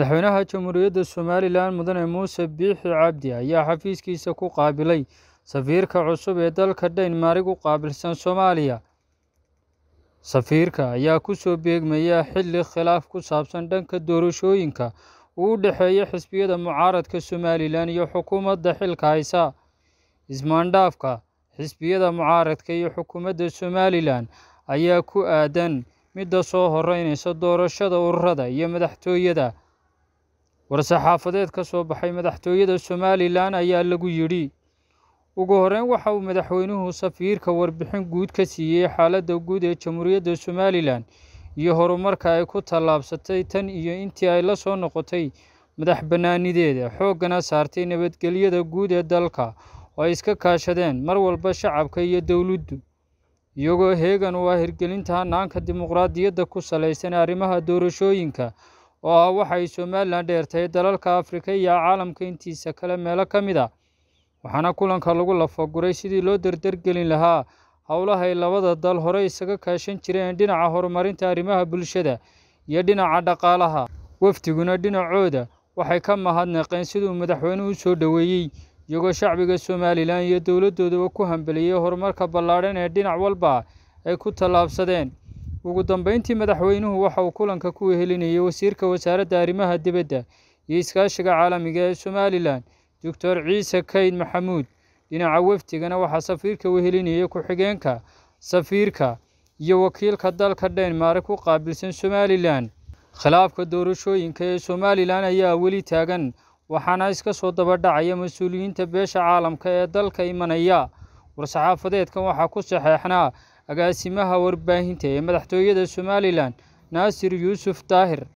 Madaxweynaha Jamhuuriyadda Somalilan Mudane Muuse Biixi Cabdi ayaa xafiiskiisa ku qaabilay safiirka cusub ee dalka Denmark u qaabilsan Soomaaliya. Safiirka ayaa ku soo beegmaya xilli khilaaf ku saabsan dhanka doorashooyinka uu u dhexeeya xisbiyada mucaaradka Somalilan iyo xukuumadda xilka haysa. Ismaandhaafka xisbiyada mucaaradka iyo xukuumadda Somalilan ayaa ku aadan midda soo horeyneysa doorashada ururada iyo madaxtooyada war-saxaafadeed ka soo baxay madaxtooyada somalilan ayaa lagu yidhi ugu horreyn waxa uu madaxweynuhu safiirka warbixin guud ka siiyey xaaladda guud ee jamhuuriyadda somalilan iyo horumarka ay ku tallaabsatay tan iyo intii ay la soo noqotay madax bannaanideeda xooggana saartay nabadgelyada guud ee dalka oo ay iska kaashadeen mar walba shacabka iyo dowladdu iyagoo heegan u ah hirgelinta hannaanka dimuqraadiyadda ku salaysan arrimaha doorashooyinka oo ah waxay ay somalilan dheertahay dalalka afrika iyo caalamka intiisa kale meelo ka mid a ah, waxaana kulanka lagu lafaguray sidii loo dardargelin lahaa howlahay labada dal hore isaga kaashan jireen dhinaca horumarinta arrimaha bulshada iyo dhinaca dhaqaalaha wafdiguna dhinacooda waxay ka mahadnaqeen siduu madaxweynuhu u soo dhoweeyey iyagoo shacbiga somalilan iyo dowladdoodaba ku hambeliyey horumarka ballaadhan ee dhinac walba ay ku tallaabsadeen ugu dambeyntii madaxweynuhu waxa uu kulanka ku wehelinayay wasiirka wasaaradda arrimaha dibadda iyo iskaashiga caalamiga ee somalilan doctor ciise kayd maxamuud dhinaca wafdigana waxaa safiirka wehelinayay ku-xigeenka safiirka iyo wakiilka dalka dhenmark ku qaabilsan somalilan khilaafka doorashooyinka ee somalilan ayaa weli taagan waxaana iska soo dabadhacaya mas-uuliyiinta beesha caalamka ee dalka imanaya war-saxaafadeedkan waxaa ku saxeexnaa agaasimaha warbaahinta ee madaxtooyada somalilan naasir yuusuf daahir